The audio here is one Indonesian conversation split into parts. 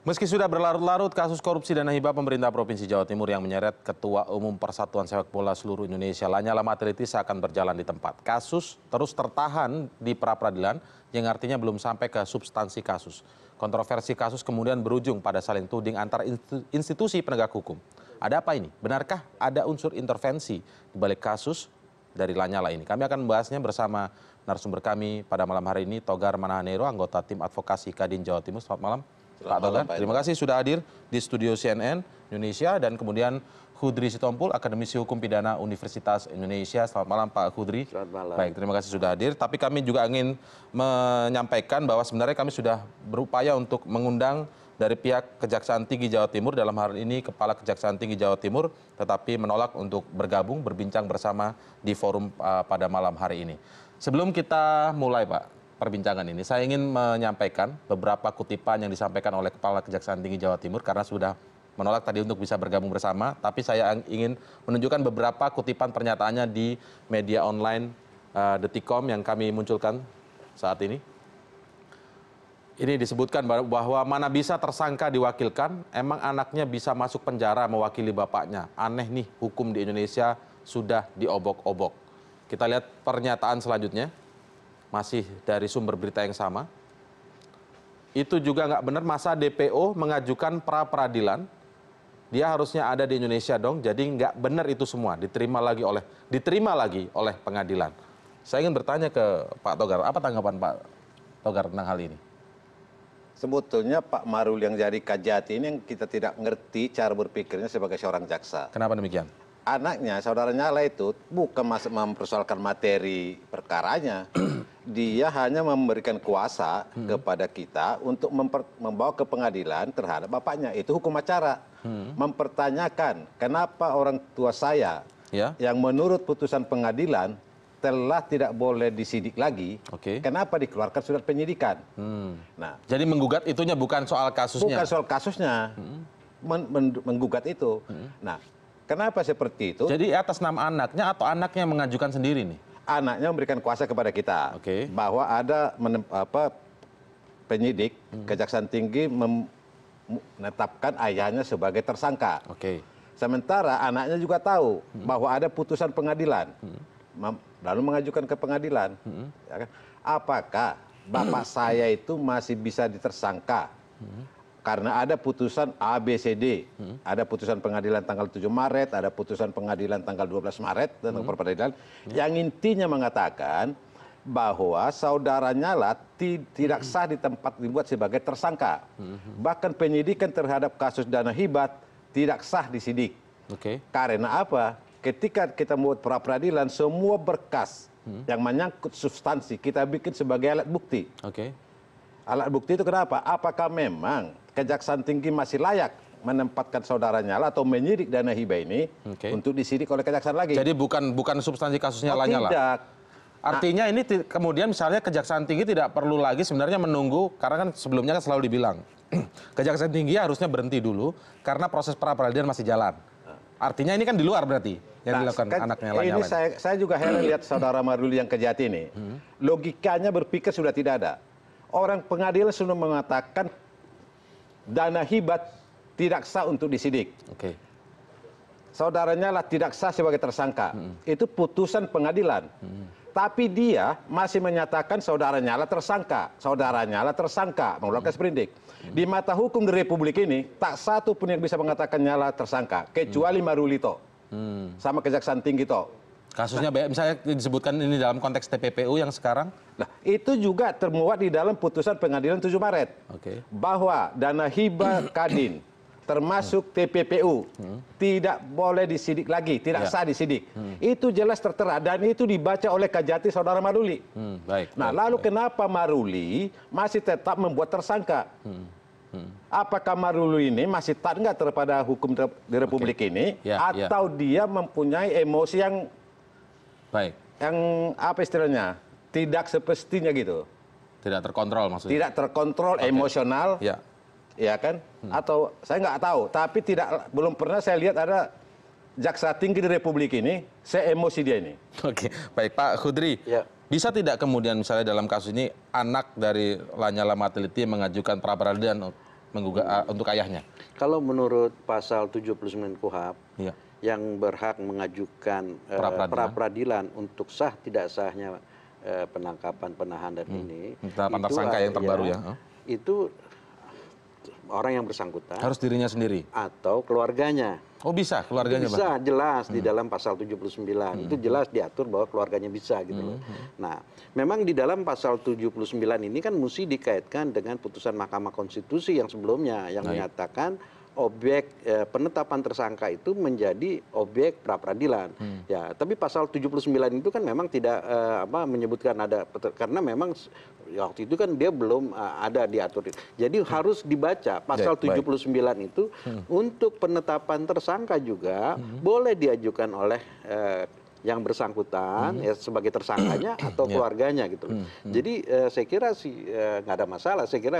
Meski sudah berlarut-larut kasus korupsi dana hibah pemerintah Provinsi Jawa Timur yang menyeret Ketua Umum Persatuan Sepak Bola seluruh Indonesia Lanyala Mateliti seakan berjalan di tempat. Kasus terus tertahan di pra-peradilan yang artinya belum sampai ke substansi kasus. Kontroversi kasus kemudian berujung pada saling tuding antar institusi penegak hukum. Ada apa ini? Benarkah ada unsur intervensi di balik kasus dari Lanyala ini? Kami akan membahasnya bersama narasumber kami pada malam hari ini, Togar Manahanero, anggota tim advokasi Kadin Jawa Timur. Selamat malam. Pak Togan, Terima kasih sudah hadir di studio CNN Indonesia dan kemudian Hudri Sitompul, Akademisi Hukum Pidana Universitas Indonesia. Selamat malam Pak Hudri. Selamat malam. Baik, terima kasih sudah hadir. Tapi kami juga ingin menyampaikan bahwa sebenarnya kami sudah berupaya untuk mengundang dari pihak Kejaksaan Tinggi Jawa Timur dalam hari ini Kepala Kejaksaan Tinggi Jawa Timur tetapi menolak untuk bergabung berbincang bersama di forum uh, pada malam hari ini. Sebelum kita mulai Pak, perbincangan ini saya ingin menyampaikan beberapa kutipan yang disampaikan oleh Kepala Kejaksaan Tinggi Jawa Timur karena sudah menolak tadi untuk bisa bergabung bersama, tapi saya ingin menunjukkan beberapa kutipan pernyataannya di media online uh, Detikom yang kami munculkan saat ini. Ini disebutkan bahwa mana bisa tersangka diwakilkan, emang anaknya bisa masuk penjara mewakili bapaknya. Aneh nih, hukum di Indonesia sudah diobok-obok. Kita lihat pernyataan selanjutnya masih dari sumber berita yang sama. Itu juga nggak benar masa DPO mengajukan pra peradilan. Dia harusnya ada di Indonesia dong, jadi nggak benar itu semua diterima lagi oleh diterima lagi oleh pengadilan. Saya ingin bertanya ke Pak Togar, apa tanggapan Pak Togar tentang hal ini? Sebetulnya Pak Marul yang jadi kajati ini yang kita tidak ngerti cara berpikirnya sebagai seorang jaksa. Kenapa demikian? anaknya saudaranya lah itu bukan mempersoalkan materi perkaranya dia hanya memberikan kuasa hmm. kepada kita untuk membawa ke pengadilan terhadap bapaknya itu hukum acara hmm. mempertanyakan kenapa orang tua saya ya. yang menurut putusan pengadilan telah tidak boleh disidik lagi, okay. kenapa dikeluarkan surat penyidikan? Hmm. Nah, jadi menggugat itunya bukan soal kasusnya. Bukan soal kasusnya, hmm. men menggugat itu. Hmm. Nah, kenapa seperti itu jadi atas nama anaknya atau anaknya mengajukan sendiri nih anaknya memberikan kuasa kepada kita okay. bahwa ada apa, penyidik hmm. kejaksaan tinggi menetapkan ayahnya sebagai tersangka okay. sementara anaknya juga tahu hmm. bahwa ada putusan pengadilan hmm. lalu mengajukan ke pengadilan hmm. ya kan? apakah bapak hmm. saya itu masih bisa ditersangka hmm karena ada putusan ABCD, ada putusan pengadilan tanggal 7 Maret, ada putusan pengadilan tanggal 12 Maret tentang hmm. peradilan yang intinya mengatakan bahwa saudara nyala tidak sah di tempat dibuat sebagai tersangka. Bahkan penyidikan terhadap kasus dana hibat tidak sah disidik. Okay. Karena apa? Ketika kita membuat pra peradilan semua berkas yang menyangkut substansi kita bikin sebagai alat bukti. Okay. Alat bukti itu kenapa? Apakah memang kejaksaan tinggi masih layak menempatkan saudara Nyala atau menyidik dana hibah ini okay. untuk disidik oleh kejaksaan lagi. Jadi bukan bukan substansi kasusnya oh, nyala. Tidak. Artinya nah, ini kemudian misalnya kejaksaan tinggi tidak perlu lagi sebenarnya menunggu karena kan sebelumnya kan selalu dibilang kejaksaan tinggi harusnya berhenti dulu karena proses pra peradilan masih jalan. Artinya ini kan di luar berarti yang nah, dilakukan kan, anaknya Lanyala. Ini saya, saya juga heran lihat saudara Maruli yang kejati ini. Hmm. Logikanya berpikir sudah tidak ada. Orang pengadilan sudah mengatakan dana hibat tidak sah untuk disidik saudaranya lah tidak sah sebagai tersangka hmm. itu putusan pengadilan hmm. tapi dia masih menyatakan saudaranya lah tersangka saudaranya lah tersangka mengeluarkan hmm. seperindik. di mata hukum di republik ini tak satu pun yang bisa mengatakan nyala tersangka kecuali marulito sama kejaksaan tinggi toh kasusnya misalnya disebutkan ini dalam konteks tppu yang sekarang nah itu juga termuat di dalam putusan pengadilan 7 Maret okay. bahwa dana hibah kadin termasuk hmm. TPPU hmm. tidak boleh disidik lagi, tidak ya. sah disidik. Hmm. Itu jelas tertera dan itu dibaca oleh Kajati saudara Maruli. Hmm, baik. Nah, baik, lalu baik. kenapa Maruli masih tetap membuat tersangka? Hmm. Hmm. Apakah Maruli ini masih taat nggak terhadap hukum di Republik okay. ini, yeah, ya. atau yeah. dia mempunyai emosi yang baik yang apa istilahnya tidak sepestinya gitu tidak terkontrol maksudnya tidak terkontrol emosional ya ya kan hmm. atau saya nggak tahu tapi tidak belum pernah saya lihat ada jaksa tinggi di republik ini se emosi dia ini oke baik pak Khudri ya. bisa tidak kemudian misalnya dalam kasus ini anak dari Lanyala Mateliti mengajukan pra peradilan menggugat eh, untuk ayahnya kalau menurut pasal 79 Kuhap ya yang berhak mengajukan eh, pra peradilan untuk sah tidak sahnya eh, penangkapan penahan penahanan hmm. ini yang terbaru ya, itu orang yang bersangkutan harus dirinya sendiri atau keluarganya oh bisa keluarganya bisa jelas di hmm. dalam pasal 79 itu hmm. jelas diatur bahwa keluarganya bisa gitu loh nah memang di dalam pasal 79 ini kan mesti dikaitkan dengan putusan Mahkamah Konstitusi yang sebelumnya yang menyatakan objek ya, penetapan tersangka itu menjadi objek pra peradilan. Hmm. Ya, tapi pasal 79 itu kan memang tidak eh, apa menyebutkan ada karena memang ya, waktu itu kan dia belum eh, ada diatur. Jadi hmm. harus dibaca pasal ya, 79 baik. itu hmm. untuk penetapan tersangka juga boleh diajukan oleh eh, yang bersangkutan hmm. ya sebagai tersangkanya atau ya. keluarganya gitu loh. Hmm, hmm. Jadi eh, saya kira sih eh, nggak ada masalah. Saya kira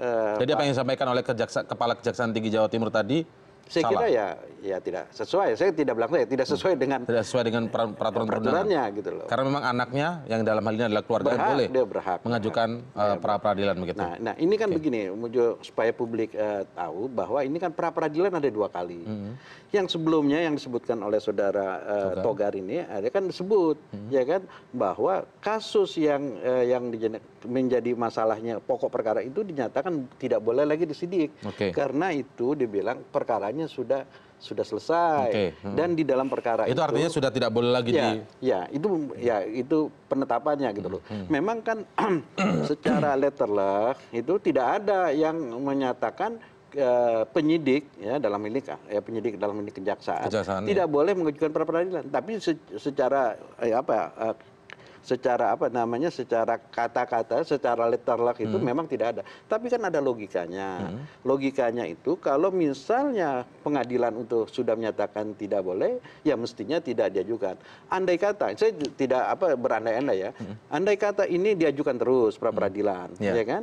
eh, Jadi apa yang disampaikan oleh kejaksa, kepala Kejaksaan Tinggi Jawa Timur tadi saya kira ya, ya tidak sesuai saya tidak berlaku hmm. tidak sesuai dengan peraturan perundangannya gitu loh karena memang anaknya yang dalam hal ini adalah keluarga boleh mengajukan iya, eh, pra peradilan begitu nah, nah ini kan begini supaya publik eh, tahu bahwa ini kan pra peradilan ada dua kali hmm. yang sebelumnya yang disebutkan oleh saudara eh, Togar ini ada kan disebut hmm. ya kan bahwa kasus yang yang menjadi masalahnya pokok perkara itu dinyatakan tidak boleh lagi disidik karena itu dibilang perkaranya sudah sudah selesai okay. hmm. dan di dalam perkara itu, itu artinya sudah tidak boleh lagi ya, di ya itu ya itu penetapannya gitu loh. Hmm. Memang kan secara letterlah itu tidak ada yang menyatakan uh, penyidik ya dalam ini ya penyidik dalam ini kejaksaan, kejaksaan tidak ya. boleh mengajukan pra peradilan tapi se secara eh, apa uh, secara apa namanya secara kata-kata secara letterlak itu hmm. memang tidak ada tapi kan ada logikanya hmm. logikanya itu kalau misalnya pengadilan untuk sudah menyatakan tidak boleh ya mestinya tidak diajukan andai kata saya tidak apa berandai-andai ya hmm. andai kata ini diajukan terus pra hmm. peradilan ya, ya kan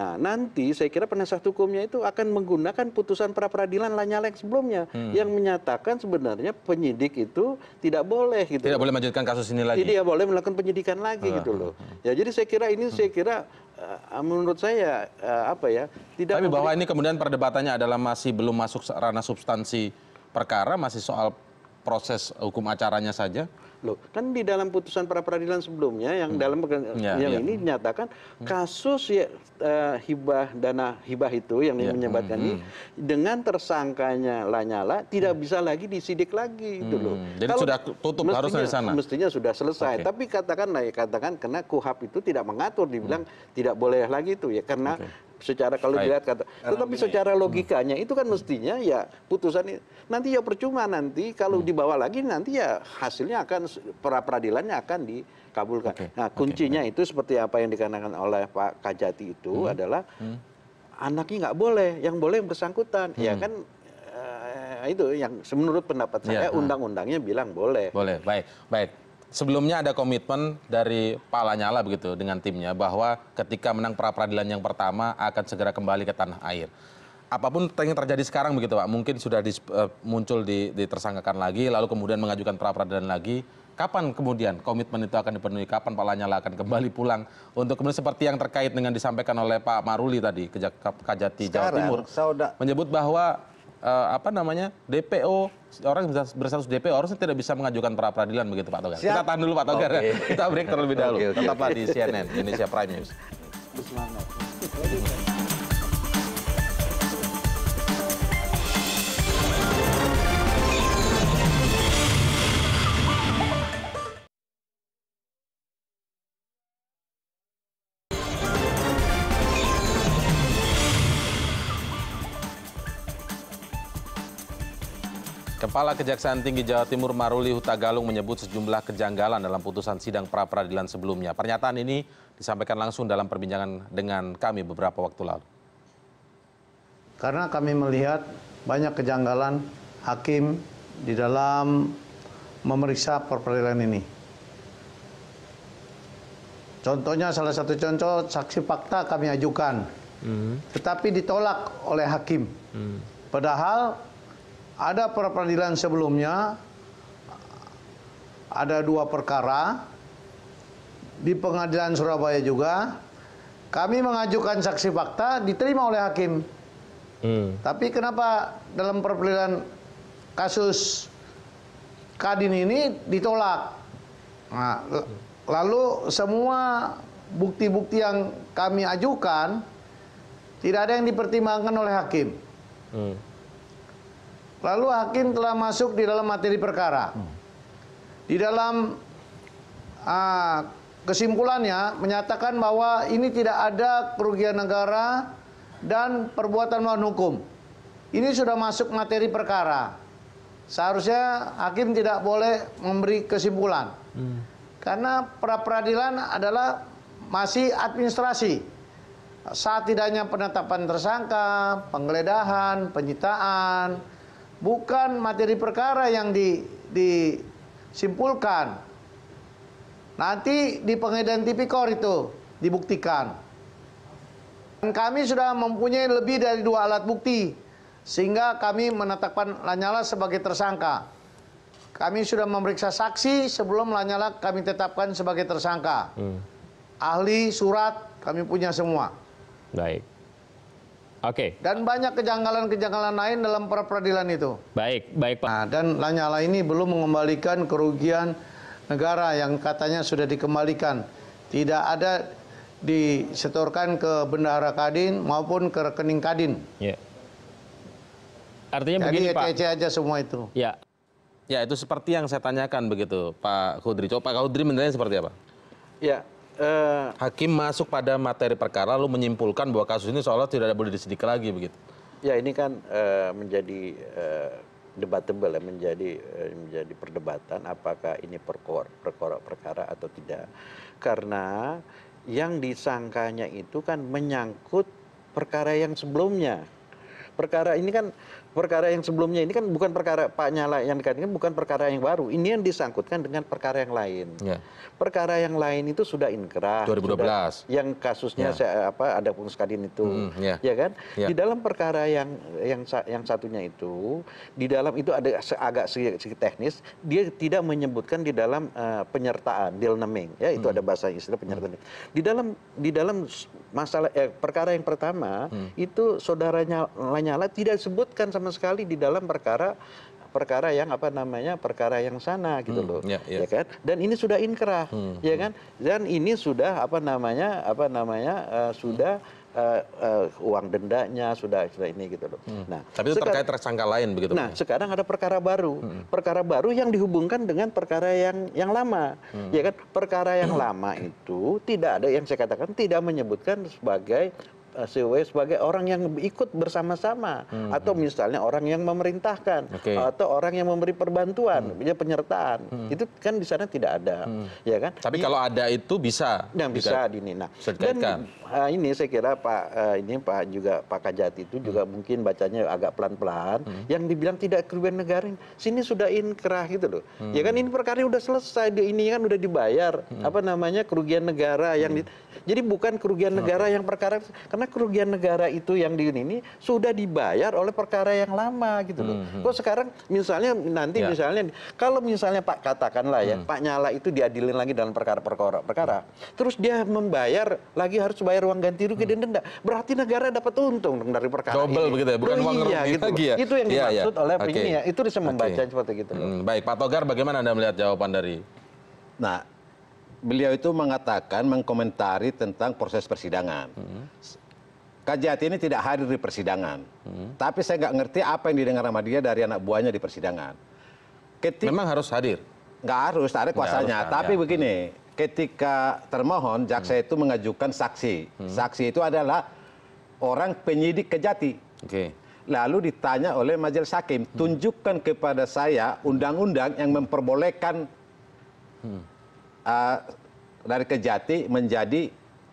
Nah, nanti saya kira penasihat hukumnya itu akan menggunakan putusan pra peradilan lanyala yang sebelumnya hmm. yang menyatakan sebenarnya penyidik itu tidak boleh gitu. Tidak boleh melanjutkan kasus ini lagi. Tidak boleh melakukan penyidikan lagi uh, gitu ah, loh. Ah. Ya, jadi saya kira ini hmm. saya kira eh, menurut saya eh, apa ya? Tidak Tapi bahwa ini kemudian perdebatannya adalah masih belum masuk ranah substansi perkara, masih soal proses hukum acaranya saja loh kan di dalam putusan pra peradilan sebelumnya yang hmm. dalam ya, yang ya. ini dinyatakan hmm. kasus ya, uh, hibah dana hibah itu yang ya, menyebabkan hmm. ini hmm. dengan tersangkanya Lanyala tidak bisa lagi disidik lagi itu loh. Jadi Kalau sudah tutup harus harusnya sana. Mestinya sudah selesai. Okay. Tapi katakanlah ya katakan karena kuhab itu tidak mengatur dibilang hmm. tidak boleh lagi itu ya karena okay secara kalau dilihat kata tetapi secara logikanya itu kan mestinya ya putusan ini nanti ya percuma nanti kalau hmm. dibawa lagi nanti ya hasilnya akan pra peradilannya akan dikabulkan okay. nah kuncinya okay. itu seperti apa yang dikatakan oleh Pak Kajati itu hmm. adalah hmm. anaknya nggak boleh yang boleh yang bersangkutan ya hmm. ya kan uh, itu yang menurut pendapat saya ya. Hmm. undang-undangnya bilang boleh boleh baik baik sebelumnya ada komitmen dari pak lanyala begitu dengan timnya bahwa ketika menang pra peradilan yang pertama akan segera kembali ke tanah air. Apapun yang terjadi sekarang begitu Pak, mungkin sudah di, uh, eh, muncul di, ditersangkakan lagi, lalu kemudian mengajukan pra peradilan lagi. Kapan kemudian komitmen itu akan dipenuhi? Kapan Pak Lanyala akan kembali pulang? Untuk kemudian seperti yang terkait dengan disampaikan oleh Pak Maruli tadi, Kajati Jawa Timur, menyebut bahwa Eh, apa namanya DPO orang bersatus DPO harusnya tidak bisa mengajukan pra peradilan begitu Pak Togar. Kita tahan dulu Pak Togar. Okay. Kita break terlebih dahulu. Okay, okay, Tetaplah di CNN Indonesia Prime News. Kepala Kejaksaan Tinggi Jawa Timur Maruli Hutagalung menyebut sejumlah kejanggalan dalam putusan sidang pra-peradilan sebelumnya. Pernyataan ini disampaikan langsung dalam perbincangan dengan kami beberapa waktu lalu. Karena kami melihat banyak kejanggalan hakim di dalam memeriksa perperadilan ini. Contohnya salah satu contoh saksi fakta kami ajukan, mm. tetapi ditolak oleh hakim. Mm. Padahal ada peradilan sebelumnya ada dua perkara di pengadilan Surabaya juga. Kami mengajukan saksi fakta diterima oleh hakim. Hmm. Tapi kenapa dalam peradilan kasus Kadin ini ditolak? Nah, lalu semua bukti-bukti yang kami ajukan tidak ada yang dipertimbangkan oleh hakim. Hmm. Lalu hakim telah masuk di dalam materi perkara. Hmm. Di dalam uh, kesimpulannya menyatakan bahwa ini tidak ada kerugian negara dan perbuatan melawan hukum. Ini sudah masuk materi perkara. Seharusnya hakim tidak boleh memberi kesimpulan. Hmm. Karena pra peradilan adalah masih administrasi. Saat tidaknya penetapan tersangka, penggeledahan, penyitaan, bukan materi perkara yang di, disimpulkan. Nanti di pengadilan tipikor itu dibuktikan. Dan kami sudah mempunyai lebih dari dua alat bukti sehingga kami menetapkan Lanyala sebagai tersangka. Kami sudah memeriksa saksi sebelum Lanyala kami tetapkan sebagai tersangka. Hmm. Ahli surat kami punya semua. Baik. Oke. Okay. Dan banyak kejanggalan-kejanggalan lain dalam pra peradilan itu. Baik, baik Pak. Nah, dan Lanyala ini belum mengembalikan kerugian negara yang katanya sudah dikembalikan. Tidak ada disetorkan ke bendahara Kadin maupun ke rekening Kadin. Yeah. Artinya Jadi begini Pak. Jadi aja semua itu. Ya. Ya, itu seperti yang saya tanyakan begitu, Pak Khudri. Coba Pak Khudri menilainya seperti apa? Ya, Eh, hakim masuk pada materi perkara lalu menyimpulkan bahwa kasus ini seolah tidak boleh disidik lagi begitu. Ya ini kan uh, menjadi uh, debatable ya menjadi uh, menjadi perdebatan apakah ini perkor, perkara perkara atau tidak karena yang disangkanya itu kan menyangkut perkara yang sebelumnya perkara ini kan perkara yang sebelumnya ini kan bukan perkara Pak Nyala yang dikatakan bukan perkara yang baru. Ini yang disangkutkan dengan perkara yang lain. Ya. Perkara yang lain itu sudah inkrah. 2012. Sudah, yang kasusnya ya. saya, apa ada pun kadin itu, hmm, ya. ya kan? Ya. Di dalam perkara yang yang yang satunya itu, di dalam itu ada agak sedikit teknis. Dia tidak menyebutkan di dalam uh, penyertaan deal naming, ya itu hmm. ada bahasa istilah penyertaan. Hmm. Di dalam di dalam masalah eh, perkara yang pertama hmm. itu saudaranya lanyala tidak disebutkan sama sekali di dalam perkara perkara yang apa namanya perkara yang sana gitu hmm, loh ya, ya. ya kan dan ini sudah inkrah hmm, ya kan dan ini sudah apa namanya apa namanya eh, sudah Eh, eh, uang dendanya sudah sudah ini gitu loh. Hmm. Nah, tapi itu terkait tersangka lain begitu. Nah, ya? sekarang ada perkara baru, hmm. perkara baru yang dihubungkan dengan perkara yang yang lama, hmm. ya kan? Perkara yang lama itu tidak ada yang saya katakan tidak menyebutkan sebagai Eh, cw sebagai orang yang ikut bersama sama hmm, atau hmm. misalnya orang yang memerintahkan atau orang yang memberi perbantuan hmm. penyertaan itu kan di sana tidak ada ya kan tapi kalau ada itu bisa yang nah, bisa ini nah dan eh, ini saya kira pak eh, ini pak juga pak Kajati itu juga mungkin bacanya agak pelan pelan yang dibilang tidak kerugian negara sini sudah inkrah gitu loh ya kan ini perkara sudah selesai ini kan sudah dibayar apa namanya kerugian negara yang jadi bukan kerugian negara yang perkara kan karena kerugian negara itu yang di ini sudah dibayar oleh perkara yang lama gitu loh. Hmm. Kok sekarang misalnya nanti yeah. misalnya kalau misalnya Pak katakanlah ya hmm. Pak Nyala itu diadilin lagi dalam perkara-perkara perkara, terus dia membayar lagi harus bayar uang ganti rugi hmm. dan denda, berarti negara dapat untung dari perkara Double ini. begitu ya, bukan Loh, uang iya, rugi gitu lagi ya. Itu yang yeah, iya. dimaksud yeah. oleh okay. ini ya, itu bisa membaca okay. seperti gitu. Loh. Mhm, baik Pak Togar, bagaimana anda melihat jawaban dari? Nah, beliau itu mengatakan mengkomentari tentang proses persidangan. Hmm kajati ini tidak hadir di persidangan hmm. tapi saya nggak ngerti apa yang didengar sama dia dari anak buahnya di persidangan ketika memang harus hadir nggak harus ada kuasanya tapi ya. begini ketika termohon jaksa hmm. itu mengajukan saksi hmm. saksi itu adalah orang penyidik kejati oke lalu ditanya oleh majelis hakim tunjukkan kepada saya undang-undang yang memperbolehkan uh, dari kejati menjadi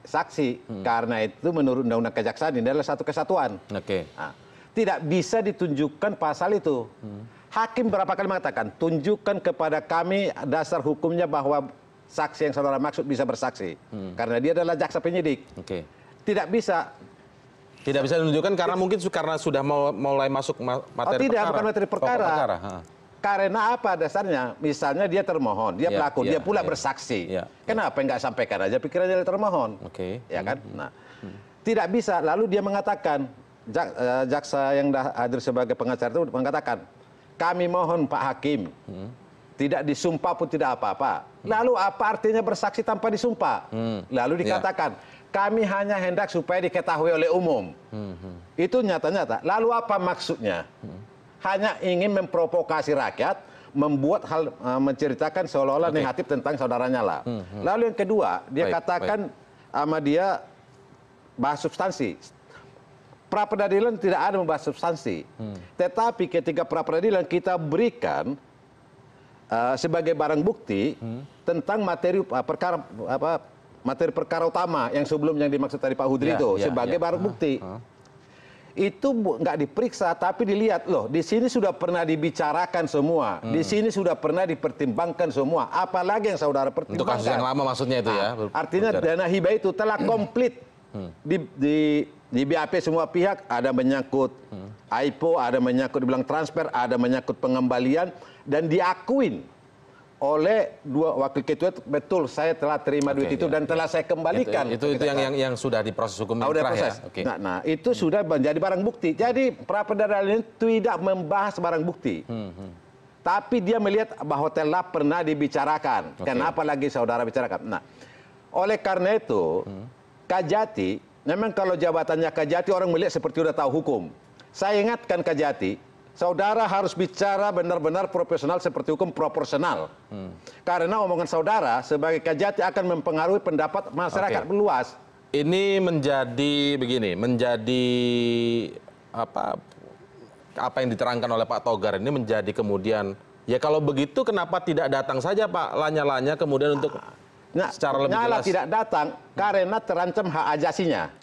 saksi hmm. karena itu menurut undang-undang kejaksaan ini adalah satu kesatuan okay. Nah, tidak bisa ditunjukkan pasal itu hmm. hakim berapa kali mengatakan tunjukkan kepada kami dasar hukumnya bahwa saksi yang saudara maksud bisa bersaksi hmm. karena dia adalah jaksa penyidik okay. tidak bisa tidak bisa ditunjukkan karena mungkin karena sudah mulai masuk materi oh, tidak, perkara. bukan materi perkara. Oh, karena apa dasarnya misalnya dia termohon dia ya, pelaku ya, dia pula ya, bersaksi kenapa nggak sampaikan aja pikirannya dari termohon ya kan hmm. nah hmm. tidak bisa lalu dia mengatakan eh, jaksa yang hadir sebagai pengacara itu mengatakan kami mohon pak hakim hmm. tidak disumpah pun tidak apa-apa lalu apa artinya bersaksi tanpa disumpah lalu dikatakan kami hanya hendak supaya diketahui oleh umum itu nyata-nyata lalu apa maksudnya hanya ingin memprovokasi rakyat membuat hal e, menceritakan seolah olah negatif tentang saudaranya lah hmm, hmm. lalu yang kedua dia katakan sama dia bahas substansi pra peradilan tidak ada membahas substansi hmm. tetapi ketika pra peradilan kita berikan e, sebagai barang bukti tentang materi e, perkara materi perkara utama yang sebelum yang dimaksud tadi Pak Hudri ya, itu ya, sebagai ya. barang ah, bukti ah itu nggak diperiksa tapi dilihat loh di sini sudah pernah dibicarakan semua hmm. di sini sudah pernah dipertimbangkan semua apalagi yang saudara pertimbangkan untuk kasus yang lama maksudnya itu ya nah, artinya dana hibah itu telah hmm. komplit hmm. di, di di BAP semua pihak ada menyangkut IPO, ada menyangkut bilang transfer, ada menyangkut pengembalian dan diakuin oleh dua wakil ketua betul saya telah terima duit itu ya. dan telah saya kembalikan itu, itu yang, yang sudah diproses hukum oh, proses. Nah, nah itu sudah menjadi barang bukti jadi pra peradilan ini tidak membahas barang bukti hmm, hmm. tapi dia melihat bahwa telah pernah dibicarakan okay. kenapa lagi saudara bicarakan nah oleh karena itu hmm. Kajati memang kalau jabatannya Kajati orang melihat seperti sudah tahu hukum saya ingatkan Kajati saudara harus bicara benar-benar profesional seperti hukum proporsional. Hmm. Karena omongan saudara sebagai kajati akan mempengaruhi pendapat masyarakat okay. luas. Ini menjadi begini, menjadi apa apa yang diterangkan oleh Pak Togar ini menjadi kemudian ya kalau begitu kenapa tidak datang saja Pak lanya-lanya kemudian untuk nah, secara lebih jelas. tidak datang karena terancam hak ajasinya.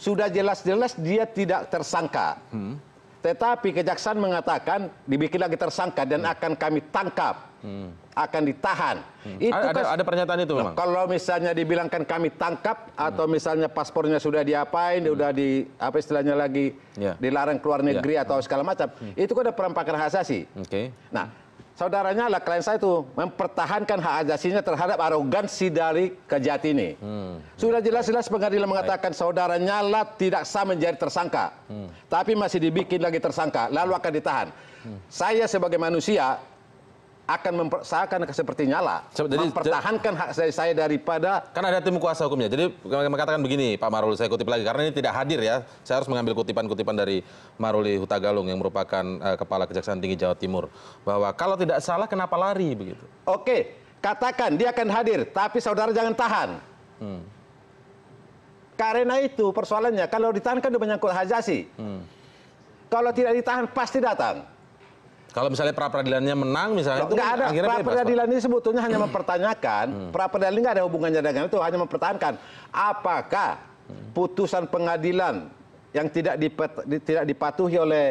Sudah jelas-jelas dia tidak tersangka. Hmm tetapi kejaksaan mengatakan dibikin lagi tersangka dan hmm. akan kami tangkap, hmm. akan ditahan. Hmm. Itu ada, kan, ada pernyataan itu, Bang. Kalau misalnya dibilangkan kami tangkap hmm. atau misalnya paspornya sudah diapain, hmm. sudah di apa istilahnya lagi yeah. dilarang keluar ya. negeri yeah. atau hmm. segala macam, hmm. itu kan ada perampakan hak asasi. Okay. Nah, saudaranya lah klien saya itu mempertahankan hak asasinya terhadap arogansi dari kejati ini. Hmm. Sudah jelas-jelas pengadilan mengatakan saudaranya lah tidak sah menjadi tersangka, hmm. tapi masih dibikin lagi tersangka, lalu akan ditahan. Hmm. Saya sebagai manusia akan mempersahakan seperti nyala jadi, mempertahankan hak saya, saya daripada karena ada tim kuasa hukumnya. Jadi mengatakan begini Pak Maruli saya kutip lagi karena ini tidak hadir ya. Saya harus mengambil kutipan-kutipan dari Maruli Hutagalung yang merupakan uh, kepala Kejaksaan Tinggi Jawa Timur bahwa kalau tidak salah kenapa lari begitu. Oke, katakan dia akan hadir tapi saudara jangan tahan. Hmm. Karena itu persoalannya kalau ditahan kan udah menyangkut hajasi. Hmm. Kalau tidak ditahan pasti datang kalau misalnya pra peradilannya menang misalnya itu ada pra peradilan ini sebetulnya hanya mempertanyakan pra peradilan nggak ada hubungannya dengan itu hanya mempertanyakan apakah putusan pengadilan yang tidak tidak dipatuhi oleh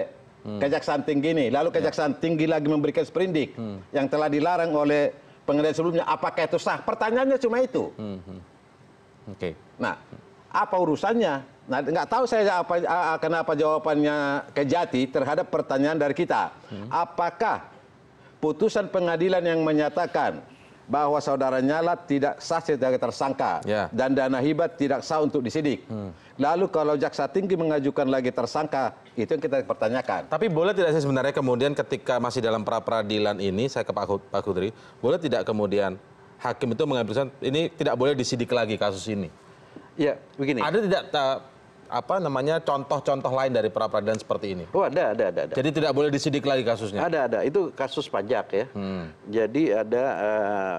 hmm. kejaksaan tinggi ini lalu ya. kejaksaan tinggi lagi memberikan sprindik hmm. yang telah dilarang oleh pengadilan sebelumnya apakah itu sah pertanyaannya cuma itu hmm, Oke. nah apa urusannya Nah, nggak tahu saya apa, kenapa jawabannya Kejati terhadap pertanyaan dari kita. Hmm. Apakah putusan pengadilan yang menyatakan bahwa saudara Nyala tidak sah sebagai tersangka yeah. dan dana hibat tidak sah untuk disidik. Hmm. Lalu kalau jaksa tinggi mengajukan lagi tersangka, itu yang kita pertanyakan. Tapi boleh tidak sih sebenarnya kemudian ketika masih dalam pra peradilan ini, saya ke Pak, Kudri, boleh tidak kemudian hakim itu mengambil ini tidak boleh disidik lagi kasus ini? Ya, begini. Ada tidak apa namanya contoh-contoh lain dari pra peradilan seperti ini? Oh ada, ada, ada. ada. Jadi tidak boleh disidik lagi kasusnya? Ada, ada. Itu kasus pajak ya. Hmm. Jadi ada uh,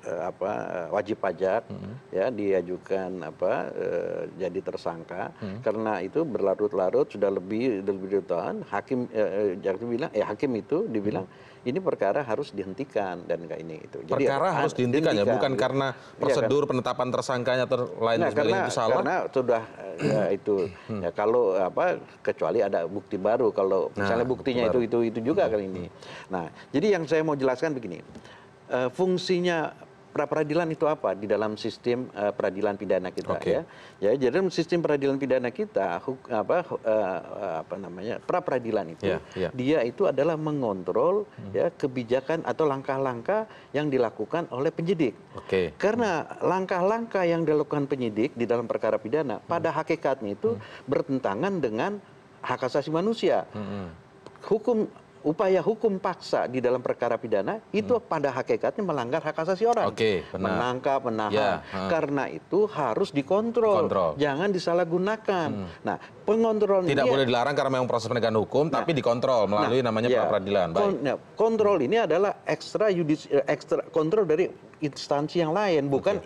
Eh, eh, wajib pajak mm-hmm. ya diajukan apa eh, jadi tersangka mm-hmm. karena itu berlarut-larut sudah lebih lebih dari tahun hakim eh, bilang eh hakim itu dibilang mm-hmm. ini perkara harus dihentikan dan kayak ini itu. Jadi perkara harus dihentikan ya, bukan karena iya, kan? prosedur penetapan tersangkanya terlain lain nah, sebagainya itu salah. Karena sudah ya itu ya kalau apa kecuali ada bukti baru kalau nah, misalnya buktinya itu itu itu juga kali ini. Nah, jadi yang saya mau jelaskan begini. fungsinya pra peradilan itu apa di dalam sistem uh, peradilan pidana kita okay. ya. Ya, jadi dalam sistem peradilan pidana kita huk, apa uh, apa namanya? pra peradilan itu yeah, yeah. dia itu adalah mengontrol hmm. ya kebijakan atau langkah-langkah yang dilakukan oleh penyidik. Okay. Karena langkah-langkah yang dilakukan penyidik di dalam perkara pidana hmm. pada hakikatnya itu hmm. bertentangan dengan hak asasi manusia. Hmm. hmm. Hukum upaya hukum paksa di dalam perkara pidana itu hmm. pada hakikatnya melanggar hak asasi orang. Oke, menangkap, menahan. Ya, karena itu harus dikontrol, jangan disalahgunakan. Hmm. Nah, pengontrol tidak boleh dilarang karena memang proses penegakan hukum, nah. tapi dikontrol melalui nah, namanya ya, peradilan. Baik. Ya, kontrol ini adalah ekstra judis, eh, ekstra kontrol dari instansi yang lain, bukan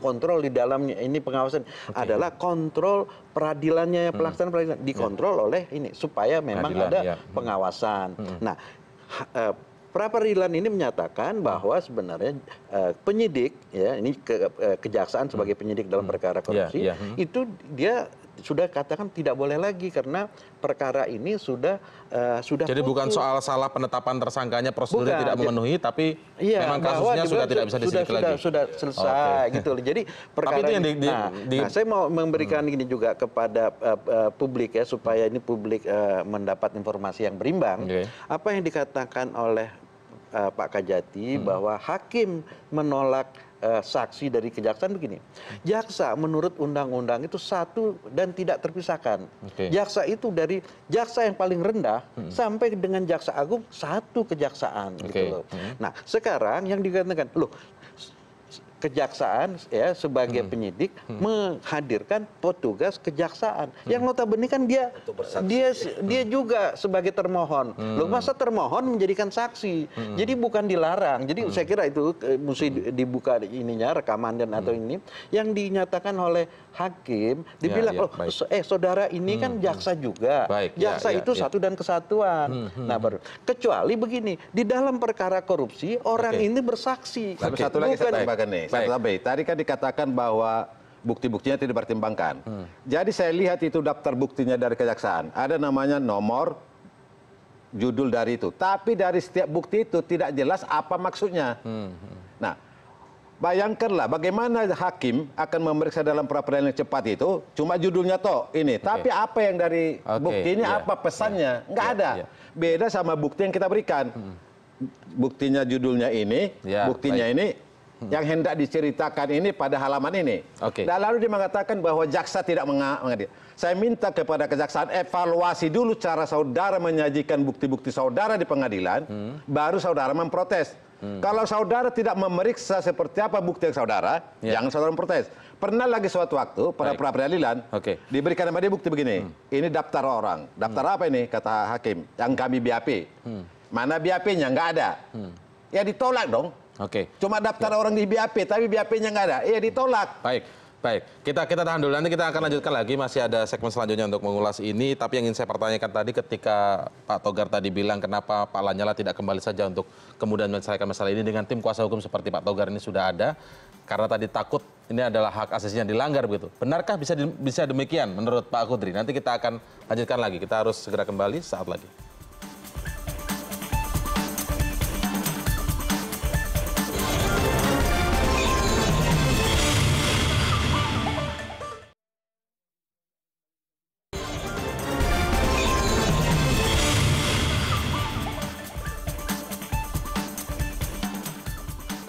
kontrol di dalamnya ini pengawasan adalah kontrol peradilannya hmm. pelaksanaan peradilan dikontrol ya. oleh ini supaya memang ada ya. hmm. pengawasan. Hmm. Nah, eh, pra peradilan ini menyatakan bahwa sebenarnya uh, penyidik ya ini ke, uh, kejaksaan sebagai penyidik dalam perkara ya, korupsi yeah, yeah. itu dia sudah katakan tidak boleh lagi karena perkara ini sudah eh, sudah Jadi bukan soal salah penetapan tersangkanya prosedurnya tidak memenuhi tapi iya, memang kasusnya sudah tidak bisa disidik lagi. Sudah selesai gitu loh Jadi perkara tapi yang nah, di, nah, saya mau memberikan hmm. ini juga kepada eh, eh, publik ya supaya ini publik mendapat informasi yang berimbang. Apa yang dikatakan oleh Pak Kajati hmm. bahwa hakim menolak Eh, saksi dari kejaksaan begini jaksa menurut undang-undang itu satu dan tidak terpisahkan jaksa itu dari jaksa yang paling rendah hmm. sampai dengan jaksa agung satu kejaksaan gitu loh hmm. nah sekarang yang dikatakan loh kejaksaan ya sebagai hmm. penyidik hmm. menghadirkan petugas kejaksaan hmm. yang notabene kan dia dia dia juga sebagai termohon loh masa termohon menjadikan saksi jadi bukan dilarang jadi saya kira itu eh, mesti dibuka ininya rekaman dan atau ini yang dinyatakan oleh hakim dibilang loh ya, ya, eh saudara ini kan jaksa juga ya, jaksa itu satu dan kesatuan nah baru kecuali begini di dalam perkara korupsi orang ini bersaksi satu lagi saya tambahkan nih tapi tadi kan dikatakan bahwa bukti buktinya tidak dipertimbangkan hmm. jadi saya lihat itu daftar buktinya dari kejaksaan ada namanya nomor judul dari itu tapi dari setiap bukti itu tidak jelas apa maksudnya hmm, hmm. nah Bayangkanlah bagaimana hakim akan memeriksa dalam pra peradilan yang cepat itu cuma judulnya toh ini, okay. tapi apa yang dari okay. buktinya yeah. apa pesannya? Yeah. Nggak yeah. ada. Yeah. Beda sama bukti yang kita berikan. Hmm. Buktinya judulnya ini, yeah. buktinya Baik. ini Hmm. yang hendak diceritakan ini pada halaman ini. Oke. Okay. lalu dia mengatakan bahwa jaksa tidak mengadil. Saya minta kepada kejaksaan evaluasi dulu cara saudara menyajikan bukti-bukti saudara di pengadilan, hmm. baru saudara memprotes. Hmm. Kalau saudara tidak memeriksa seperti apa bukti yang saudara, yeah. jangan saudara memprotes. Pernah lagi suatu waktu pada pra peradilan, okay. diberikan sama dia bukti begini. Hmm. Ini daftar orang. Daftar hmm. apa ini? Kata hakim. Yang kami BAP. Hmm. Mana BAP-nya? Enggak ada. Hmm. Ya ditolak dong. Oke. Okay. Cuma daftar ya. orang di BAP, tapi BAP-nya nggak ada. Iya ditolak. Baik. Baik, kita kita tahan dulu. Nanti kita akan lanjutkan lagi. Masih ada segmen selanjutnya untuk mengulas ini. Tapi yang ingin saya pertanyakan tadi ketika Pak Togar tadi bilang kenapa Pak Lanyala tidak kembali saja untuk kemudian menyelesaikan masalah ini dengan tim kuasa hukum seperti Pak Togar ini sudah ada. Karena tadi takut ini adalah hak asasinya dilanggar begitu. Benarkah bisa bisa demikian menurut Pak Kudri? Nanti kita akan lanjutkan lagi. Kita harus segera kembali saat lagi.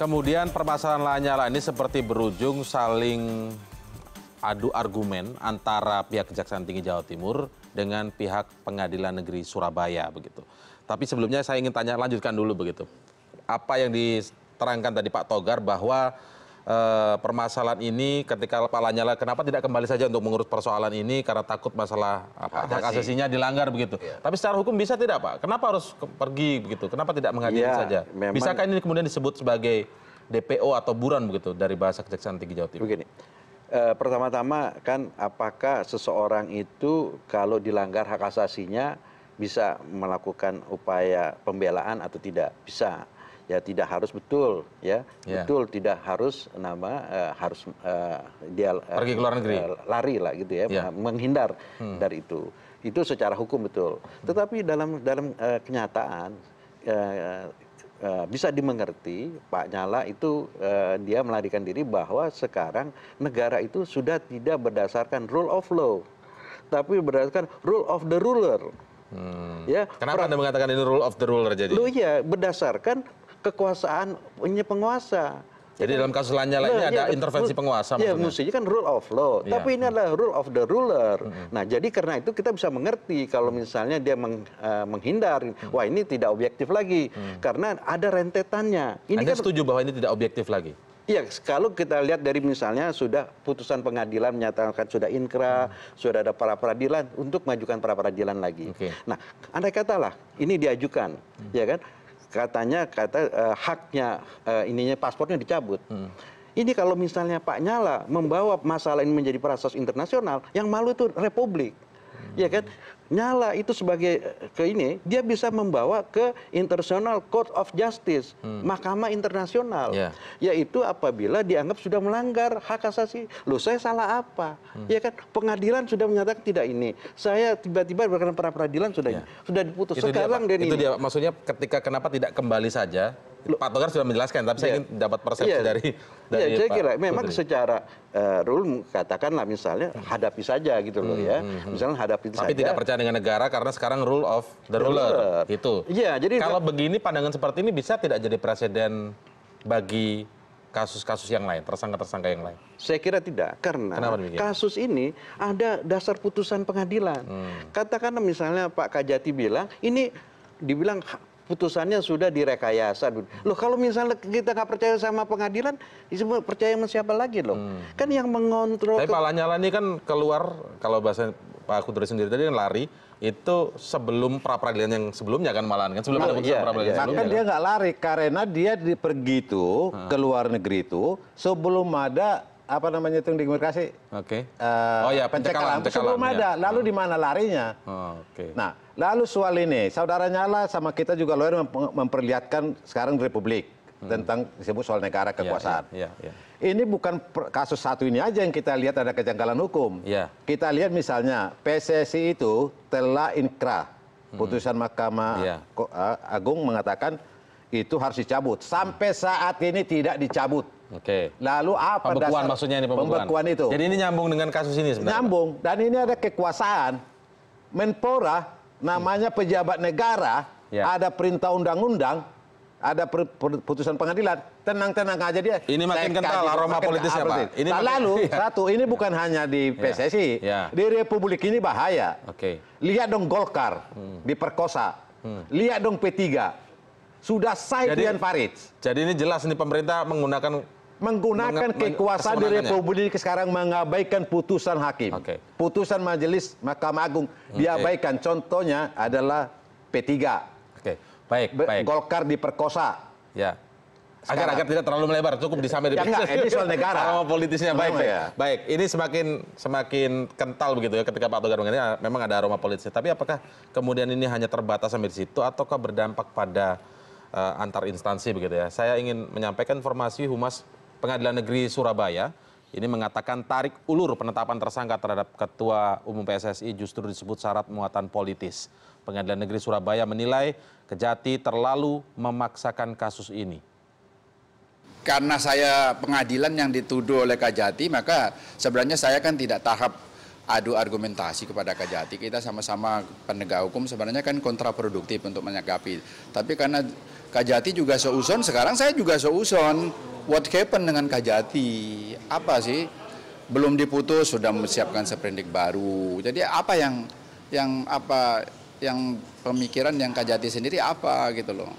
Kemudian permasalahan Lanyala ini seperti berujung saling adu argumen antara pihak Kejaksaan Tinggi Jawa Timur dengan pihak Pengadilan Negeri Surabaya begitu. Tapi sebelumnya saya ingin tanya lanjutkan dulu begitu. Apa yang diterangkan tadi Pak Togar bahwa Eh, permasalahan ini ketika Pak Lanyala kenapa tidak kembali saja untuk mengurus persoalan ini karena takut masalah apa, hak asasinya dilanggar begitu. Ya. Tapi secara hukum bisa tidak Pak? Kenapa harus pergi begitu? Kenapa tidak menghadiri ya, saja? Memang... Bisakah ini kemudian disebut sebagai DPO atau buran begitu dari bahasa Kejaksaan Tinggi Jawa Timur? Begini, e, pertama-tama kan apakah seseorang itu kalau dilanggar hak asasinya bisa melakukan upaya pembelaan atau tidak? Bisa ya tidak harus betul ya, ya. betul tidak harus nama eh, harus eh, dia eh, lari lah gitu ya, ya. menghindar hmm. dari itu itu secara hukum betul hmm. tetapi dalam dalam kenyataan bisa dimengerti Pak Nyala itu dia melarikan diri bahwa sekarang negara itu sudah tidak berdasarkan rule of law tapi berdasarkan rule of the ruler Hmm. Ya, Kenapa pra- Anda mengatakan ini rule of the ruler jadi? Lo ya berdasarkan kekuasaan punya penguasa jadi dalam kasus lanyala iya, ini iya, ada intervensi penguasa iya, maksudnya? Ya, mestinya kan rule of law. Ya. Tapi ini adalah rule of the ruler. Hmm. Nah, jadi karena itu kita bisa mengerti kalau misalnya dia meng, uh, eh, menghindar. Hmm. Wah, ini tidak objektif lagi. Hmm. Karena ada rentetannya. Ini Anda kan, setuju bahwa ini tidak objektif lagi? Iya, kalau kita lihat dari misalnya sudah putusan pengadilan menyatakan sudah inkra, hmm. sudah ada para peradilan untuk majukan para peradilan lagi. Okay. Nah, anda katalah ini diajukan, hmm. ya kan? katanya kata eh, haknya eh, ininya paspornya dicabut hmm. ini kalau misalnya pak nyala membawa masalah ini menjadi proses internasional yang malu itu republik hmm. ya kan nyala itu sebagai eh, ke ini dia bisa membawa ke International Court of Justice hmm. Mahkamah Internasional yeah. yaitu apabila dianggap sudah melanggar hak asasi loh saya salah apa hmm. ya kan pengadilan sudah menyatakan tidak ini saya tiba-tiba berkenaan peradilan sudah ya. sudah diputus sekarang dia, dan itu dia maksudnya ketika kenapa tidak kembali saja pak togar sudah menjelaskan tapi saya iya. ingin dapat iya, persepsi iya. dari dari saya kira memang secara eh, rule katakanlah misalnya hmm. hadapi saja gitu loh hmm, ya hmm, misalnya hadapi tapi tidak percaya dengan negara karena sekarang rule of the ruler itu jadi kalau begini pandangan seperti ini bisa tidak jadi presiden bagi kasus-kasus yang lain, tersangka-tersangka yang lain? Saya kira tidak, karena kasus ini ada dasar putusan pengadilan. Hmm. Katakanlah misalnya Pak Kajati bilang, ini dibilang putusannya sudah direkayasa. Loh kalau misalnya kita nggak percaya sama pengadilan, ya percaya sama siapa lagi loh? Hmm. Kan yang mengontrol. Tapi ke... Pak Lanyala ini kan keluar, kalau bahasa Pak Kudri sendiri tadi kan lari, itu sebelum pra peradilan yang sebelumnya kan malahan kan sebelum oh, ada putusan iya, pra peradilan iya. sebelumnya. Maka kan? dia nggak lari karena dia pergi itu hmm. ke luar negeri itu sebelum ada apa namanya itu yang dikomunikasi oke eh, oh ya pencekalan sebelum ada iya. lalu oh. di mana larinya oh, oke nah lalu soal ini saudara nyala sama kita juga lawyer memperlihatkan sekarang republik hmm. tentang disebut soal negara iya, kekuasaan. Ya, ya, ya. Ini bukan kasus satu ini aja yang kita lihat ada kejanggalan hukum. Ya. Kita lihat misalnya PSSI itu telah inkrah hmm. putusan Mahkamah ya. Agung mengatakan itu harus dicabut. Sampai saat ini tidak dicabut. Oke. Lalu apa pembekuan dasar maksudnya ini pembekuan. pembekuan itu? Jadi ini nyambung dengan kasus ini sebenarnya. Nyambung dan ini ada kekuasaan. Menpora namanya hmm. pejabat negara, ya. ada perintah undang-undang, ada putusan pengadilan, tenang-tenang aja dia. Ini makin kental aroma politisnya, Pak. Ini nah, makin, lalu ya. satu, ini bukan ya. hanya di ya. PSSI. Ya. Di Republik ini bahaya. Oke. Lihat dong Golkar hmm. diperkosa. Hmm. Lihat dong P3. Sudah saya Dian Farid. Jadi ini jelas nih pemerintah menggunakan menggunakan kekuasaan di republik sekarang mengabaikan putusan hakim. Putusan majelis Mahkamah Agung diabaikan. Contohnya adalah P3. Baik, Golkar diperkosa. Ya. agar agar tidak terlalu melebar cukup disamai. di ya, enggak, ini soal negara sama politisnya baik ya. baik ini semakin semakin kental begitu ya ketika Pak Togar ini ya, memang ada aroma politis. tapi apakah kemudian ini hanya terbatas sampai di situ ataukah berdampak pada eh, antar instansi begitu ya saya ingin menyampaikan informasi humas pengadilan negeri Surabaya ini mengatakan tarik ulur penetapan tersangka terhadap Ketua Umum PSSI justru disebut syarat muatan politis. Pengadilan Negeri Surabaya menilai Kejati terlalu memaksakan kasus ini. Karena saya pengadilan yang dituduh oleh Kejati, maka sebenarnya saya kan tidak tahap adu argumentasi kepada Kejati. Kita sama-sama penegak hukum sebenarnya kan kontraproduktif untuk menyakapi. Tapi karena Kejati juga seuson, sekarang saya juga seuson what happened dengan Kajati? Apa sih? Belum diputus sudah menyiapkan seperindik baru. Jadi apa yang yang apa yang pemikiran yang Kajati sendiri apa gitu loh.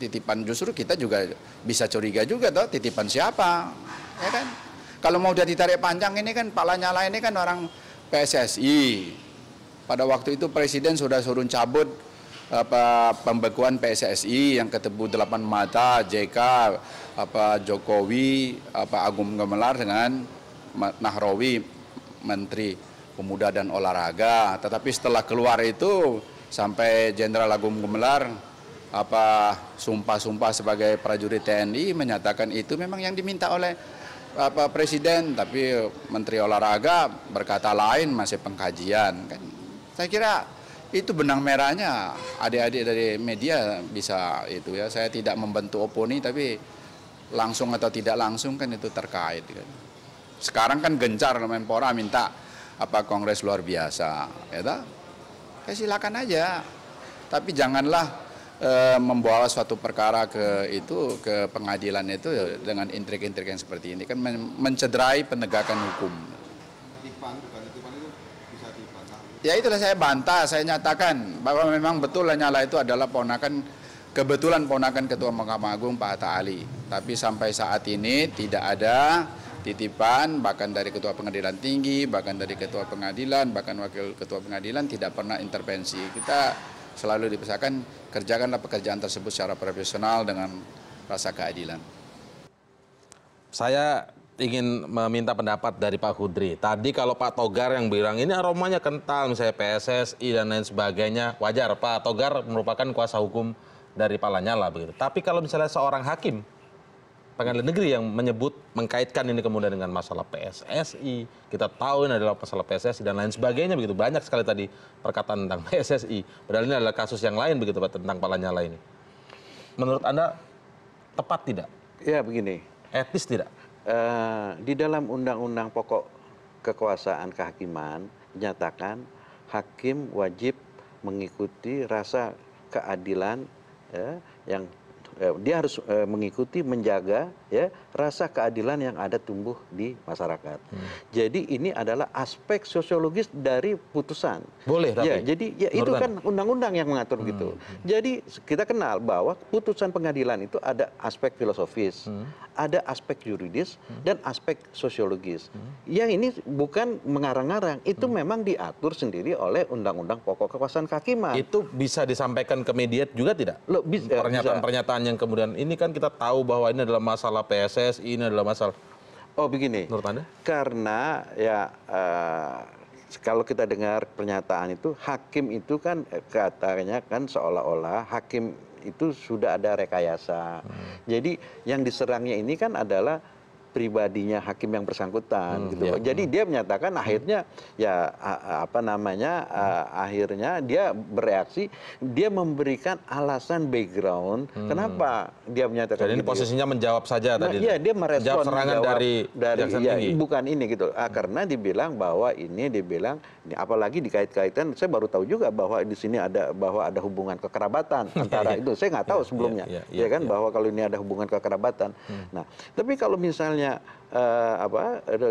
Titipan justru kita juga bisa curiga juga toh titipan siapa? Ya kan? Kalau mau udah ditarik panjang ini kan Pak Lanyala ini kan orang PSSI. Pada waktu itu presiden sudah suruh cabut apa pembekuan PSSI yang ketemu delapan mata JK apa Jokowi apa Agung Gemelar dengan Nahrawi Menteri Pemuda dan Olahraga. Tetapi setelah keluar itu sampai Jenderal Agung Gemelar apa sumpah-sumpah sebagai prajurit TNI menyatakan itu memang yang diminta oleh apa presiden tapi menteri olahraga berkata lain masih pengkajian kan saya kira itu benang merahnya adik-adik dari media bisa itu ya saya tidak membentuk oponi tapi langsung atau tidak langsung kan itu terkait. Kan. Sekarang kan gencar Menpora minta apa kongres luar biasa, ya tak? Ya silakan aja, tapi janganlah e, membawa suatu perkara ke itu ke pengadilan itu ya, dengan intrik-intrik yang seperti ini kan men mencederai penegakan hukum. bukan itu bisa Ya itulah saya bantah, saya nyatakan bahwa memang betul Lanyala itu adalah ponakan Kebetulan ponakan Ketua Mahkamah Agung Pak Hatta Ali, tapi sampai saat ini tidak ada titipan bahkan dari ketua pengadilan tinggi bahkan dari ketua pengadilan bahkan wakil ketua pengadilan tidak pernah intervensi kita selalu dipesakan kerjakanlah pekerjaan tersebut secara profesional dengan rasa keadilan saya ingin meminta pendapat dari Pak Hudri. Tadi kalau Pak Togar yang bilang ini aromanya kental misalnya PSSI dan lain sebagainya, wajar Pak Togar merupakan kuasa hukum dari Pak Lanyala begitu. Tapi kalau misalnya seorang hakim pengadilan negeri yang menyebut mengkaitkan ini kemudian dengan masalah PSSI, kita tahu ini adalah masalah PSSI dan lain sebagainya begitu. Banyak sekali tadi perkataan tentang PSSI. Padahal ini adalah kasus yang lain begitu Pak tentang Pak Lanyala ini. Menurut Anda tepat tidak? Ya begini. Etis tidak? Uh, di dalam undang-undang pokok kekuasaan kehakiman dinyatakan hakim wajib mengikuti rasa keadilan Ya, yang eh, dia harus eh, mengikuti menjaga ya rasa keadilan yang ada tumbuh di masyarakat. Hmm. Jadi ini adalah aspek sosiologis dari putusan. Boleh tapi. Ya, jadi ya itu kan undang-undang yang mengatur gitu. hmm. gitu. Jadi kita kenal bahwa putusan pengadilan itu ada aspek filosofis, hmm. ada aspek yuridis hmm. dan aspek sosiologis. Hmm. Ya ini bukan mengarang-arang, itu hmm. memang diatur sendiri oleh undang-undang pokok kekuasaan kehakiman. Itu bisa disampaikan ke media juga tidak? Loh, pernyataan-pernyataan yang kemudian ini kan kita tahu bahwa ini adalah masalah masalah PSSI, ini adalah masalah. Oh begini. Menurut Anda? Karena ya uh, kalau kita dengar pernyataan itu hakim itu kan eh, katanya kan seolah-olah hakim itu sudah ada rekayasa. Hmm. Jadi yang diserangnya ini kan adalah pribadinya hakim yang bersangkutan hmm, gitu iya, jadi hmm. dia menyatakan akhirnya ya apa namanya akhirnya dia bereaksi dia memberikan alasan background hmm. kenapa dia menyatakan jadi ini gitu. posisinya menjawab saja nah, tadi iya dia merespon menjawab serangan dari dari ya, bukan ini gitu ah, karena dibilang bahwa ini dibilang ini apalagi dikait kaitan saya baru tahu juga bahwa di sini ada bahwa ada hubungan kekerabatan antara iya. itu saya nggak tahu iya, sebelumnya ya kan bahwa kalau ini ada hubungan kekerabatan nah tapi kalau misalnya misalnya eh, apa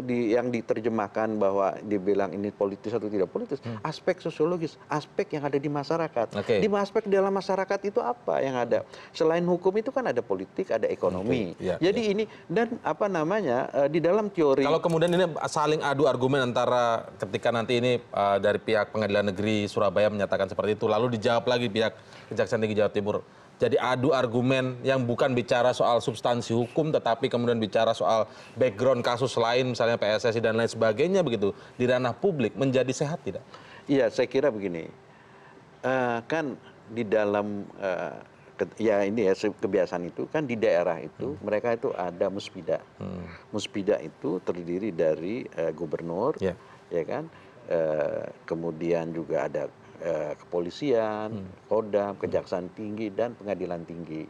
yang diterjemahkan bahwa dibilang ini politis atau tidak politis hmm. aspek sosiologis aspek yang ada di masyarakat di aspek dalam masyarakat itu apa yang ada selain hukum itu kan ada politik ada ekonomi iya, jadi iya. ini dan apa namanya eh, di dalam teori kalau kemudian ini saling adu argumen antara ketika nanti ini eh, dari pihak pengadilan negeri Surabaya menyatakan seperti itu lalu dijawab lagi pihak kejaksaan tinggi Jawa Timur jadi adu argumen yang bukan bicara soal substansi hukum tetapi kemudian bicara soal background kasus lain misalnya PSSI dan lain sebagainya begitu di ranah publik menjadi sehat tidak? Iya saya kira begini uh, kan di dalam uh, ya ini ya kebiasaan itu kan di daerah itu hmm. mereka itu ada muspida, hmm. muspida itu terdiri dari uh, gubernur yeah. ya kan uh, kemudian juga ada Eh, kepolisian hmm. kodam kejaksaan tinggi dan pengadilan tinggi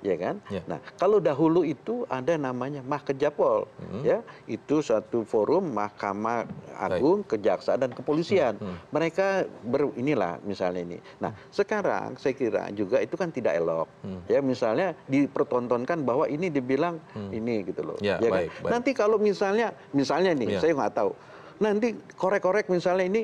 ya kan ya. nah kalau dahulu itu ada namanya mahkejapol hmm. ya itu suatu forum mahkamah agung kejaksaan dan kepolisian hmm. mereka ber, inilah misalnya ini nah sekarang saya kira juga itu kan tidak elok ya misalnya dipertontonkan bahwa ini dibilang ini gitu loh ya, ya kan nanti kalau misalnya misalnya nih ya. saya nggak tahu nanti korek-korek misalnya ini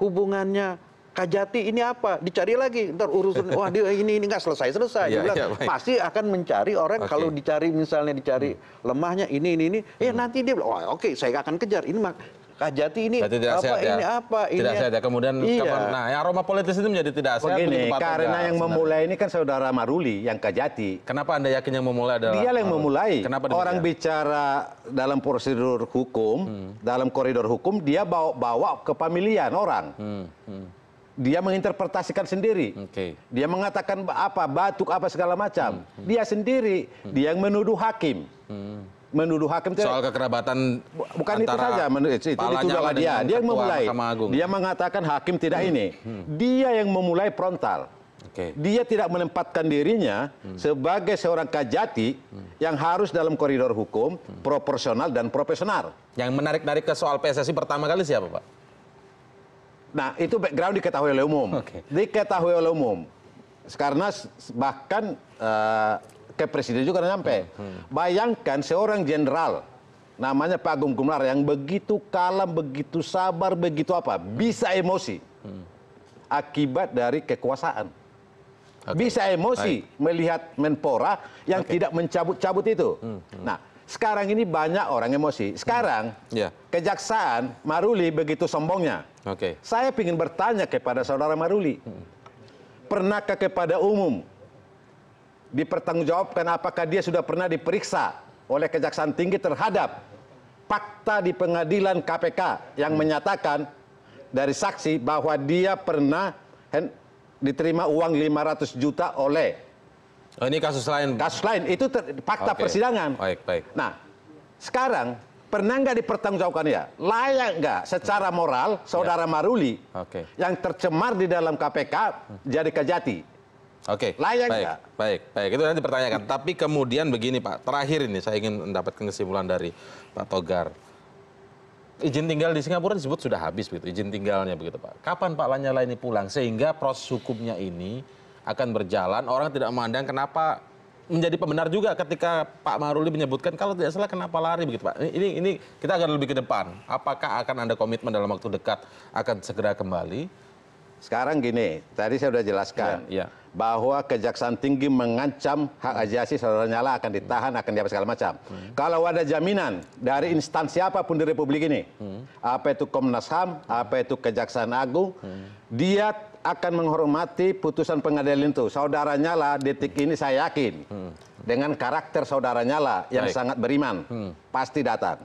hubungannya Kajati ini apa? Dicari lagi. Ntar urusan wah dia ini ini nggak selesai selesai. Ya, bilang, ya, pasti akan mencari orang okay. kalau dicari misalnya dicari hmm. lemahnya ini ini ini. Ya hmm. nanti dia bilang wah oke okay, saya akan kejar. Ini mak Kajati ini tidak apa ya? ini apa ini tidak sehat ya kemudian iya. kapan nah ya, aroma politis itu menjadi tidak sehat begini karena yang memulai ini kan saudara Maruli yang Kajati kenapa anda yakin yang memulai adalah dia yang memulai kenapa dia orang bicara dalam prosedur hukum hmm. dalam koridor hukum dia bawa bawa pemilihan orang hmm. Hmm dia menginterpretasikan sendiri. Okay. Dia mengatakan apa batuk apa segala macam. Hmm, hmm. Dia sendiri hmm. dia yang menuduh hakim. Hmm. Menuduh hakim soal kekerabatan bukan itu saja itu itu dia. Dia yang memulai. Dia mengatakan hakim tidak hmm. ini. Hmm. Dia yang memulai frontal. Okay. Dia tidak menempatkan dirinya hmm. sebagai seorang kajati hmm. yang harus dalam koridor hukum, hmm. proporsional dan profesional. Yang menarik-narik ke soal PSSI pertama kali siapa, Pak? Nah, itu background diketahui oleh umum. Okay. Diketahui oleh umum. Karena bahkan uh, ke presiden juga nyampe. Hmm. Hmm. Bayangkan seorang jenderal namanya Pak Agung Gumelar yang begitu kalem, begitu sabar, begitu apa, bisa emosi hmm. akibat dari kekuasaan. Okay. Bisa emosi Baik. melihat Menpora yang okay. tidak mencabut-cabut itu. Hmm. Hmm. Nah, sekarang ini banyak orang emosi. Sekarang hmm. ya. kejaksaan Maruli begitu sombongnya. Oke. Saya ingin bertanya kepada saudara Maruli, hmm. pernahkah kepada umum dipertanggungjawabkan apakah dia sudah pernah diperiksa oleh kejaksaan tinggi terhadap fakta di pengadilan KPK yang hmm. menyatakan dari saksi bahwa dia pernah diterima uang 500 juta oleh oh, ini kasus lain kasus lain itu ter, fakta okay. persidangan baik baik nah sekarang pernah nggak dipertanggungjawabkan ya layak nggak secara moral saudara ya. Maruli okay. yang tercemar di dalam KPK jadi kejati Oke, okay. layak nggak? Baik, baik. Itu nanti pertanyakan. Hmm. Tapi kemudian begini Pak, terakhir ini saya ingin mendapatkan kesimpulan dari Pak Togar izin tinggal di Singapura disebut sudah habis begitu izin tinggalnya begitu Pak. Kapan Pak Lanyala ini pulang sehingga proses hukumnya ini akan berjalan orang tidak memandang kenapa menjadi pembenar juga ketika Pak Maruli menyebutkan kalau tidak salah kenapa lari begitu Pak. Ini ini kita akan lebih ke depan. Apakah akan ada komitmen dalam waktu dekat akan segera kembali? Sekarang gini, tadi saya sudah jelaskan ya, ya. bahwa Kejaksaan Tinggi mengancam hak ajasi saudara Nyala akan ditahan, akan diapa segala macam. Hmm. Kalau ada jaminan dari instansi apapun di Republik ini, hmm. apa itu Komnas HAM, apa itu Kejaksaan Agung, hmm. dia akan menghormati putusan pengadilan itu. Saudara Nyala detik ini saya yakin dengan karakter saudara Nyala yang sangat beriman hmm. pasti datang.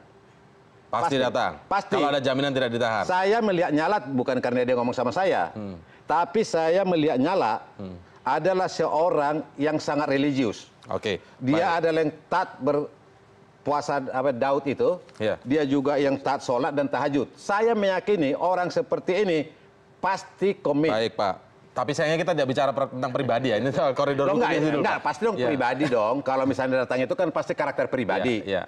Pasti, datang. Pasti. Kalau ada jaminan tidak ditahan. Saya melihat Nyala bukan karena dia ngomong sama saya, hmm. tapi saya melihat Nyala hmm. adalah seorang yang sangat religius. Oke. Dia Baik. adalah yang tak berpuasa, puasa apa Daud itu, yeah. dia juga yang tak sholat dan tahajud. Saya meyakini orang seperti ini pasti komit. Baik Pak. Tapi sayangnya kita tidak bicara tentang pribadi ya. Ini soal koridor Loh, enggak, dulu. Enggak, pasti dong yeah. pribadi dong. Kalau misalnya datangnya itu kan pasti karakter pribadi. Iya. Yeah,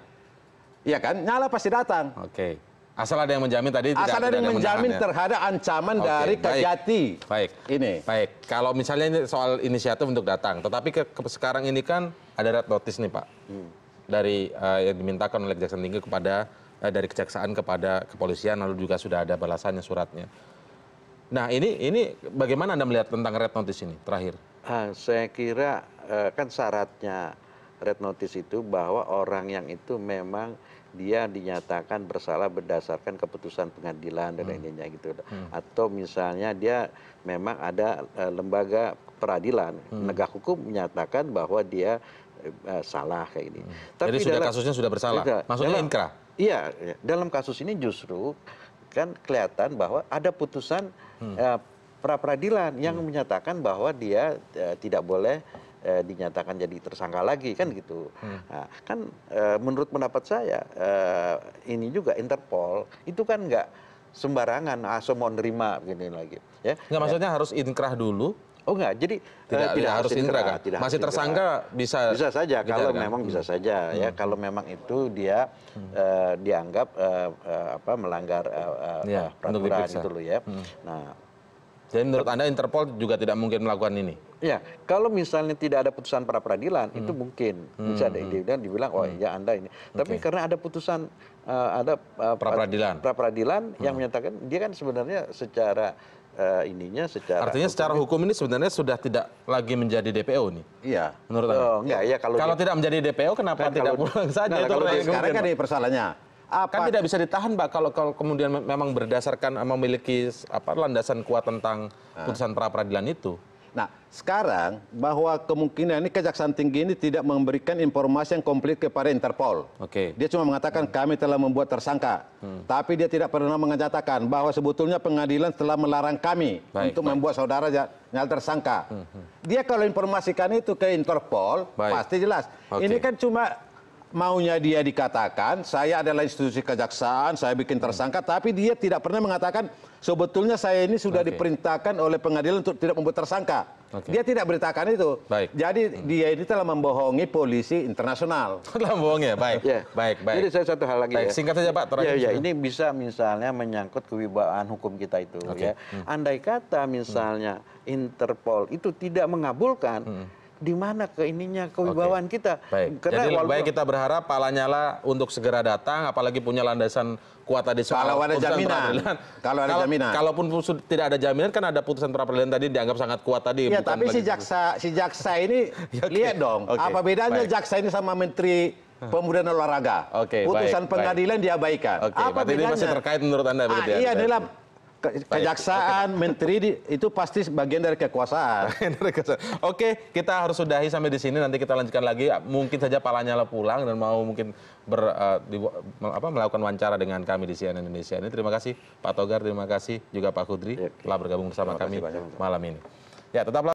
iya kan? Nyala pasti datang. Oke. Okay. Asal ada yang menjamin tadi Asal tidak, ada yang menjamin terhadap ancaman okay, dari baik, Kejati. Baik. Ini. Baik. Kalau misalnya ini soal inisiatif untuk datang, tetapi ke, ke sekarang ini kan ada red notice nih, Pak. Hmm. Dari uh, yang dimintakan oleh Kejaksaan Tinggi kepada eh, dari kejaksaan kepada kepolisian lalu juga sudah ada balasannya suratnya nah ini ini bagaimana anda melihat tentang red notice ini terakhir ah, saya kira eh, kan syaratnya red notice itu bahwa orang yang itu memang dia dinyatakan bersalah berdasarkan keputusan pengadilan dan hmm. lainnya gitu hmm. atau misalnya dia memang ada eh, lembaga peradilan hmm. negah hukum menyatakan bahwa dia eh, salah kayak ini. Tapi Jadi sudah dalam, kasusnya sudah bersalah. Maksudnya dalam, Iya, dalam kasus ini justru kan kelihatan bahwa ada putusan Hmm. Eh, pra peradilan yang hmm. menyatakan bahwa dia eh, tidak boleh eh, dinyatakan jadi tersangka lagi kan hmm. gitu nah, kan menurut pendapat saya ini juga Interpol itu kan enggak sembarangan asal ah, mau nerima begini lagi ya maksudnya harus inkrah dulu oh enggak jadi eh, tidak harus inkrah masih tersangka bisa bisa saja kalau kan? memang bisa hmm. saja ya hmm. kalau memang itu dia hmm. eh, dianggap eh, apa melanggar ya, peraturan itu loh ya nah jadi menurut Anda Interpol juga tidak mungkin melakukan ini? Ya, kalau misalnya tidak ada putusan pra peradilan hmm. itu mungkin hmm. bisa ada dan dibilang oh hmm. ya Anda ini. Okay. Tapi karena ada putusan uh, ada uh, pra peradilan, pra peradilan hmm. yang menyatakan dia kan sebenarnya secara Eh, ininya secara artinya secara hukum ini sebenarnya sudah tidak lagi menjadi DPO nih iya menurut oh, enggak, ya, kalau, kalau tidak menjadi DPO kenapa kalau, tidak pulang saja nah, itu kalau sekarang kan ini persoalannya apa? kan tidak bisa ditahan pak kalau kalau kemudian memang berdasarkan eh, memiliki apa landasan kuat tentang ah. putusan pra peradilan itu nah sekarang bahwa kemungkinan ini kejaksaan tinggi ini tidak memberikan informasi yang komplit kepada interpol Oke. dia cuma mengatakan kami telah membuat tersangka hmm. tapi dia tidak pernah mengatakan bahwa sebetulnya pengadilan telah melarang kami untuk membuat saudara nyal tersangka hmm, hmm. dia kalau informasikan itu ke interpol pasti jelas ini kan cuma maunya dia dikatakan saya adalah institusi kejaksaan, saya bikin tersangka, tapi dia tidak pernah mengatakan sebetulnya saya ini sudah okay. diperintahkan oleh pengadilan untuk tidak membuat tersangka. Okay. Dia tidak beritakan itu. Baik. Jadi hmm. dia ini telah membohongi polisi internasional. telah membohongi ya, baik. yeah. baik, baik. Jadi saya satu hal lagi baik. Ya. Singkat saja Pak, terakhir. Ya, ya. ini bisa misalnya menyangkut kewibawaan hukum kita itu okay. ya. Hmm. Andai kata misalnya hmm. Interpol itu tidak mengabulkan hmm di mana ke ininya kewibawaan kita. Baik. Karena Jadi lebih baik kita berharap Pak Lanyala untuk segera datang, apalagi punya landasan kuat tadi soal kalau ada jaminan. Kalau ada kalau, jaminan. Kalaupun tidak ada jaminan kan ada putusan pra peradilan tadi dianggap sangat kuat tadi. Ya, tapi si jaksa si jaksa ini ya, okay. lihat dong, apa bedanya jaksa ini sama menteri pemuda olahraga. Oke, Putusan pengadilan diabaikan. Oke, apa bedanya? ini masih terkait menurut Anda ah, begitu ah, ya? Iya, dalam kejaksaan menteri itu pasti bagian dari kekuasaan oke kita harus sudahi sampai di sini nanti kita lanjutkan lagi mungkin saja palanya pulang dan mau mungkin eh, melakukan wawancara dengan kami di cnn Indonesia ini terima kasih pak togar terima kasih juga pak kudri telah bergabung bersama kami malam ini ya tetaplah